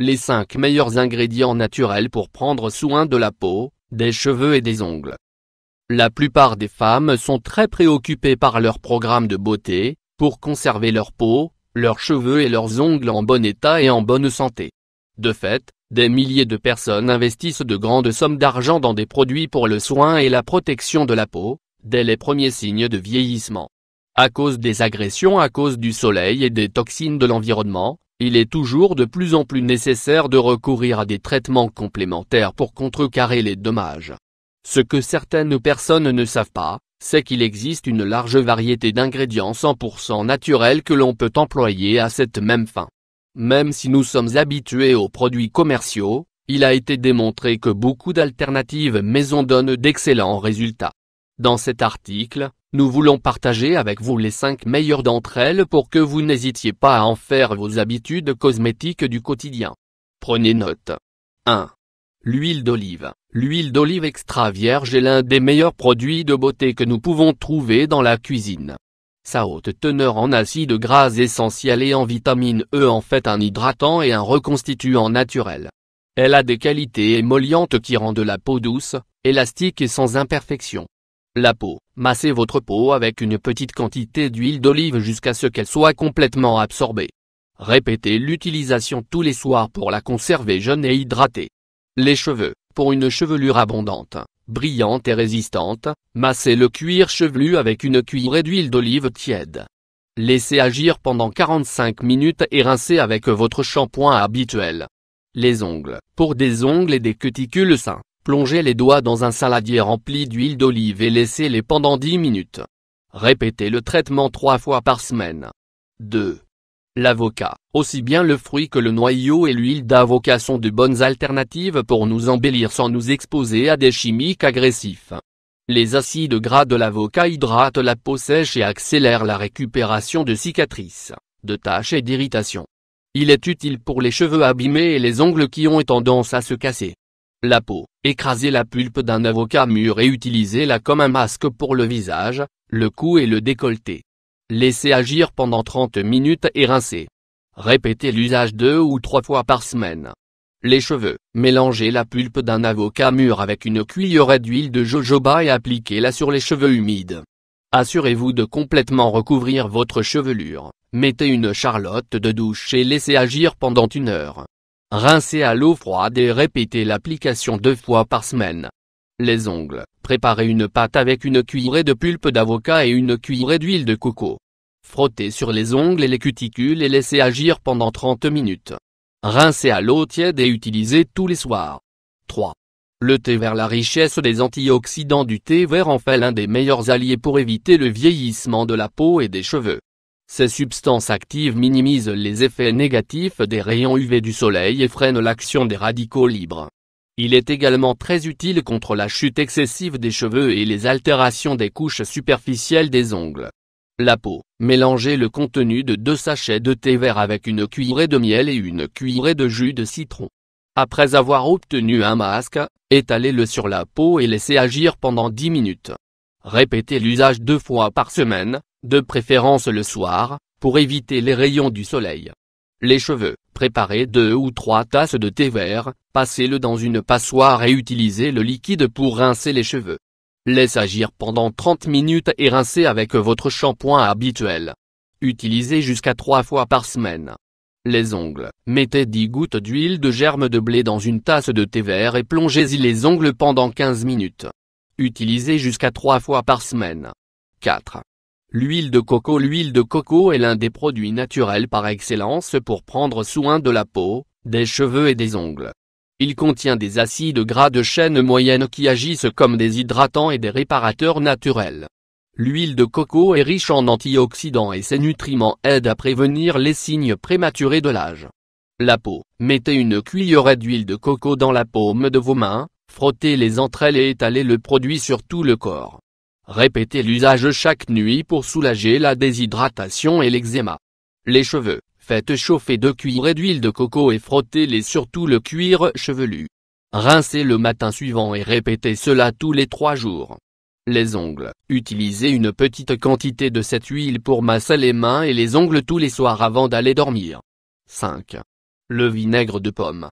les 5 meilleurs ingrédients naturels pour prendre soin de la peau, des cheveux et des ongles. La plupart des femmes sont très préoccupées par leur programme de beauté, pour conserver leur peau, leurs cheveux et leurs ongles en bon état et en bonne santé. De fait, des milliers de personnes investissent de grandes sommes d'argent dans des produits pour le soin et la protection de la peau, dès les premiers signes de vieillissement. À cause des agressions à cause du soleil et des toxines de l'environnement, il est toujours de plus en plus nécessaire de recourir à des traitements complémentaires pour contrecarrer les dommages. Ce que certaines personnes ne savent pas, c'est qu'il existe une large variété d'ingrédients 100% naturels que l'on peut employer à cette même fin. Même si nous sommes habitués aux produits commerciaux, il a été démontré que beaucoup d'alternatives maison donnent d'excellents résultats. Dans cet article, nous voulons partager avec vous les 5 meilleures d'entre elles pour que vous n'hésitiez pas à en faire vos habitudes cosmétiques du quotidien. Prenez note. 1. L'huile d'olive. L'huile d'olive extra vierge est l'un des meilleurs produits de beauté que nous pouvons trouver dans la cuisine. Sa haute teneur en acides gras essentiels et en vitamine E en fait un hydratant et un reconstituant naturel. Elle a des qualités émollientes qui rendent la peau douce, élastique et sans imperfection la peau. Massez votre peau avec une petite quantité d'huile d'olive jusqu'à ce qu'elle soit complètement absorbée. Répétez l'utilisation tous les soirs pour la conserver jeune et hydratée. Les cheveux, pour une chevelure abondante, brillante et résistante, massez le cuir chevelu avec une cuillerée d'huile d'olive tiède. Laissez agir pendant 45 minutes et rincez avec votre shampoing habituel. Les ongles, pour des ongles et des cuticules sains, Plongez les doigts dans un saladier rempli d'huile d'olive et laissez-les pendant 10 minutes. Répétez le traitement 3 fois par semaine. 2. L'avocat, aussi bien le fruit que le noyau et l'huile d'avocat sont de bonnes alternatives pour nous embellir sans nous exposer à des chimiques agressifs. Les acides gras de l'avocat hydratent la peau sèche et accélèrent la récupération de cicatrices, de taches et d'irritations. Il est utile pour les cheveux abîmés et les ongles qui ont tendance à se casser. La peau, Écrasez la pulpe d'un avocat mûr et utilisez-la comme un masque pour le visage, le cou et le décolleté. Laissez agir pendant 30 minutes et rincez. Répétez l'usage deux ou trois fois par semaine. Les cheveux. Mélangez la pulpe d'un avocat mûr avec une cuillerée d'huile de jojoba et appliquez-la sur les cheveux humides. Assurez-vous de complètement recouvrir votre chevelure. Mettez une charlotte de douche et laissez agir pendant une heure. Rincez à l'eau froide et répétez l'application deux fois par semaine. Les ongles. Préparez une pâte avec une cuillerée de pulpe d'avocat et une cuillerée d'huile de coco. Frottez sur les ongles et les cuticules et laissez agir pendant 30 minutes. Rincez à l'eau tiède et utilisez tous les soirs. 3. Le thé vert La richesse des antioxydants du thé vert en fait l'un des meilleurs alliés pour éviter le vieillissement de la peau et des cheveux. Ces substances actives minimisent les effets négatifs des rayons UV du soleil et freinent l'action des radicaux libres. Il est également très utile contre la chute excessive des cheveux et les altérations des couches superficielles des ongles. La peau. Mélangez le contenu de deux sachets de thé vert avec une cuillerée de miel et une cuillerée de jus de citron. Après avoir obtenu un masque, étalez-le sur la peau et laissez agir pendant 10 minutes. Répétez l'usage deux fois par semaine, de préférence le soir, pour éviter les rayons du soleil. Les cheveux, préparez deux ou trois tasses de thé vert, passez-le dans une passoire et utilisez le liquide pour rincer les cheveux. Laisse agir pendant 30 minutes et rincez avec votre shampoing habituel. Utilisez jusqu'à trois fois par semaine. Les ongles. Mettez 10 gouttes d'huile de germe de blé dans une tasse de thé vert et plongez-y les ongles pendant 15 minutes. Utilisez jusqu'à 3 fois par semaine. 4. L'huile de coco L'huile de coco est l'un des produits naturels par excellence pour prendre soin de la peau, des cheveux et des ongles. Il contient des acides gras de chaîne moyenne qui agissent comme des hydratants et des réparateurs naturels. L'huile de coco est riche en antioxydants et ses nutriments aident à prévenir les signes prématurés de l'âge. La peau. Mettez une cuillerée d'huile de coco dans la paume de vos mains, frottez les entre elles et étalez le produit sur tout le corps. Répétez l'usage chaque nuit pour soulager la déshydratation et l'eczéma. Les cheveux, faites chauffer de cuillères et d'huile de coco et frottez-les surtout le cuir chevelu. Rincez le matin suivant et répétez cela tous les trois jours. Les ongles, utilisez une petite quantité de cette huile pour masser les mains et les ongles tous les soirs avant d'aller dormir. 5. Le vinaigre de pomme,